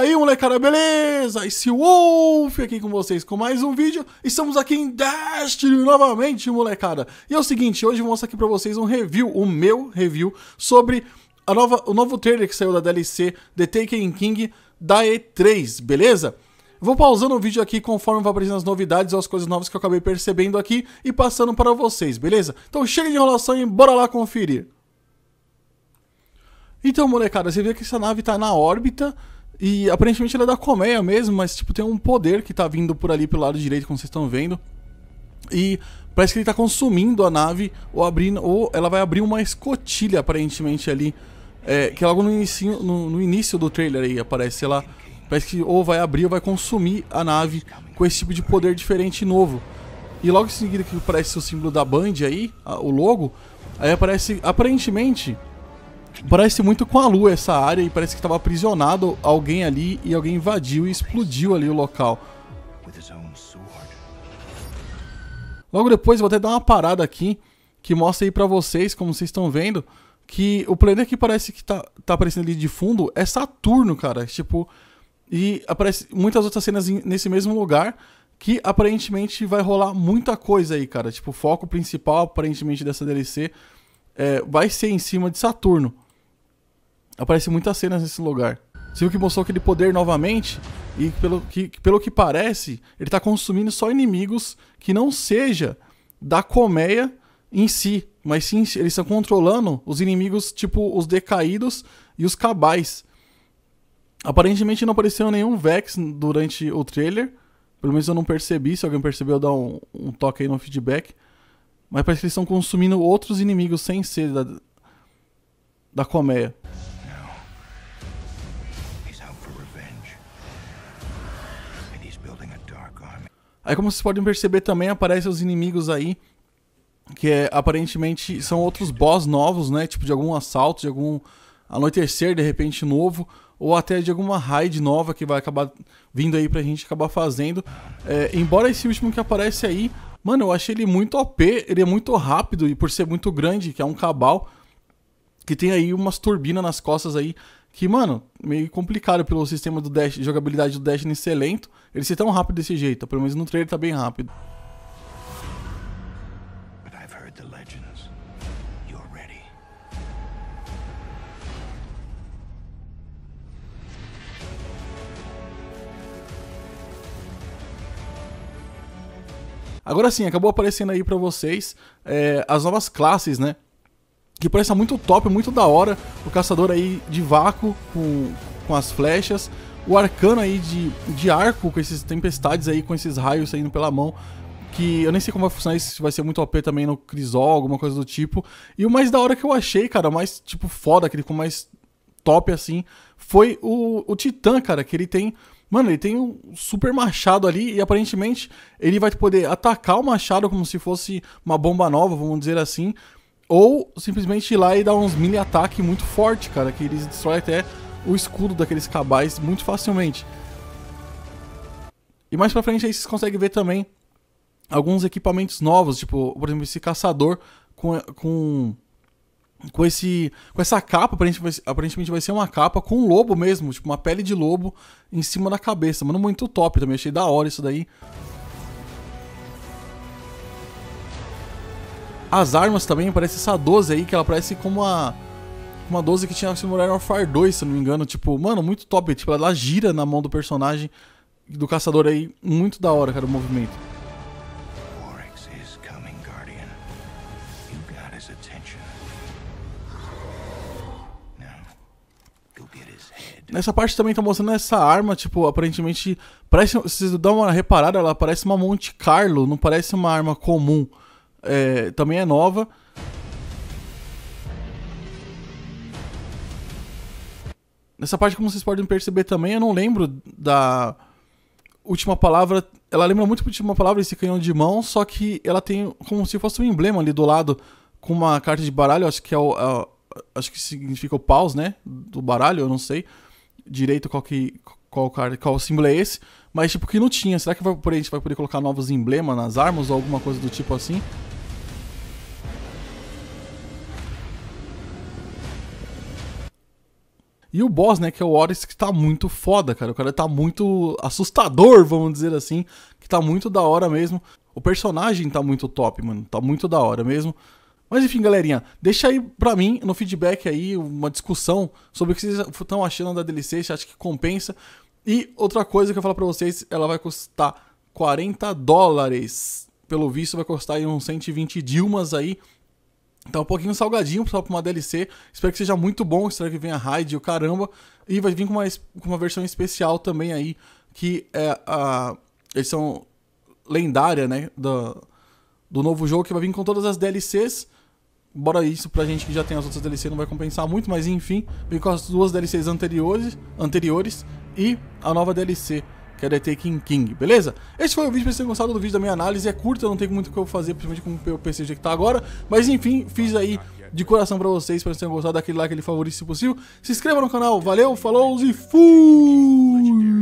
aí, molecada, beleza? Esse Wolf aqui com vocês com mais um vídeo. Estamos aqui em Destiny novamente, molecada. E é o seguinte, hoje eu vou mostrar aqui pra vocês um review, o meu review, sobre a nova, o novo trailer que saiu da DLC The Taken King da E3, beleza? Vou pausando o vídeo aqui conforme vai aparecendo as novidades ou as coisas novas que eu acabei percebendo aqui e passando para vocês, beleza? Então chega de enrolação e bora lá conferir. Então, molecada, você vê que essa nave está na órbita, e aparentemente ela é da colmeia mesmo, mas tipo, tem um poder que tá vindo por ali pelo lado direito, como vocês estão vendo. E parece que ele tá consumindo a nave, ou abrindo, ou ela vai abrir uma escotilha aparentemente ali. É, que logo no, inicio, no, no, início do trailer aí aparece lá Parece que ou vai abrir ou vai consumir a nave com esse tipo de poder diferente e novo. E logo em seguida que aparece o símbolo da Band aí, a, o logo, aí aparece aparentemente Parece muito com a lua essa área e parece que estava aprisionado alguém ali e alguém invadiu e explodiu ali o local. Logo depois vou até dar uma parada aqui que mostra aí para vocês, como vocês estão vendo, que o planeta que parece que tá, tá aparecendo ali de fundo é Saturno, cara. Tipo, e aparece muitas outras cenas nesse mesmo lugar que aparentemente vai rolar muita coisa aí, cara. Tipo, o foco principal aparentemente dessa DLC é, vai ser em cima de Saturno. Aparece muitas cenas nesse lugar. que mostrou aquele poder novamente e pelo que, pelo que parece, ele está consumindo só inimigos que não seja da colmeia em si, mas sim eles estão controlando os inimigos tipo os decaídos e os cabais. Aparentemente não apareceu nenhum Vex durante o trailer, pelo menos eu não percebi, se alguém percebeu dá um, um toque aí no feedback. Mas parece que eles estão consumindo outros inimigos sem ser da, da colmeia. Aí como vocês podem perceber também aparecem os inimigos aí que é, aparentemente são outros boss novos, né? Tipo de algum assalto, de algum anoitecer de repente novo, ou até de alguma raid nova que vai acabar vindo aí pra gente acabar fazendo. É, embora esse último que aparece aí Mano, eu achei ele muito OP, ele é muito rápido e por ser muito grande, que é um cabal, que tem aí umas turbinas nas costas aí, que, mano, meio complicado pelo sistema do Dash, jogabilidade do Destiny nesse lento, ele ser tão rápido desse jeito, pelo menos no trailer tá bem rápido. Agora sim, acabou aparecendo aí para vocês é, as novas classes, né? Que parece muito top, muito da hora. O caçador aí de vácuo com, com as flechas. O arcano aí de, de arco com essas tempestades aí, com esses raios saindo pela mão. Que eu nem sei como vai funcionar isso, se vai ser muito OP também no Crisol, alguma coisa do tipo. E o mais da hora que eu achei, cara, mais tipo foda, aquele com mais top assim, foi o, o Titã, cara, que ele tem Mano, ele tem um super machado ali e aparentemente ele vai poder atacar o machado como se fosse uma bomba nova, vamos dizer assim. Ou simplesmente ir lá e dar uns mini ataques muito forte, cara, que eles destroem até o escudo daqueles cabais muito facilmente. E mais pra frente aí vocês conseguem ver também alguns equipamentos novos, tipo, por exemplo, esse caçador com, com com esse com essa capa aparentemente vai ser uma capa com um lobo mesmo tipo uma pele de lobo em cima da cabeça mano muito top também achei da hora isso daí as armas também parece essa 12 aí que ela parece como uma uma 12 que tinha no Modern Warfare 2 se não me engano tipo mano muito top tipo ela gira na mão do personagem do caçador aí muito da hora cara o movimento Oryx is coming, Guardian. You got his attention. Nessa parte também tá mostrando essa arma, tipo, aparentemente. Parece. Se dá uma reparada, ela parece uma Monte Carlo, não parece uma arma comum. É, também é nova. Nessa parte, como vocês podem perceber também, eu não lembro da última palavra. Ela lembra muito da última palavra, esse canhão de mão, só que ela tem como se fosse um emblema ali do lado com uma carta de baralho, acho que é o. A, é acho que significa o paus, né? Do baralho, eu não sei direito qual que qual, card, qual símbolo é esse, mas tipo que não tinha. Será que vai, por aí, a gente vai poder colocar novos emblemas nas armas ou alguma coisa do tipo assim? E o boss, né, que é o Oris, que tá muito foda, cara. O cara tá muito assustador, vamos dizer assim. Que tá muito da hora mesmo. O personagem tá muito top, mano. Tá muito da hora mesmo. Mas enfim, galerinha, deixa aí pra mim, no feedback aí, uma discussão sobre o que vocês estão achando da DLC, se acha que compensa. E outra coisa que eu falo pra vocês, ela vai custar 40 dólares. Pelo visto, vai custar aí uns 120 Dilmas aí. Tá um pouquinho salgadinho só pra uma DLC. Espero que seja muito bom. Espero que venha raid e o caramba. E vai vir com uma, com uma versão especial também aí. Que é a edição lendária, né? Do, do novo jogo que vai vir com todas as DLCs. Bora isso, pra gente que já tem as outras DLC não vai compensar muito, mas enfim, vem com as duas DLCs anteriores, anteriores e a nova DLC, que é The Taking King, beleza? Esse foi o vídeo, espero que vocês gostado do vídeo da minha análise, é curto eu não tenho muito o que eu fazer, principalmente com o PC que tá agora, mas enfim, fiz aí de coração pra vocês, espero que vocês tenham gostado, daquele like, aquele favorito se possível, se inscreva no canal, valeu, falou e fui!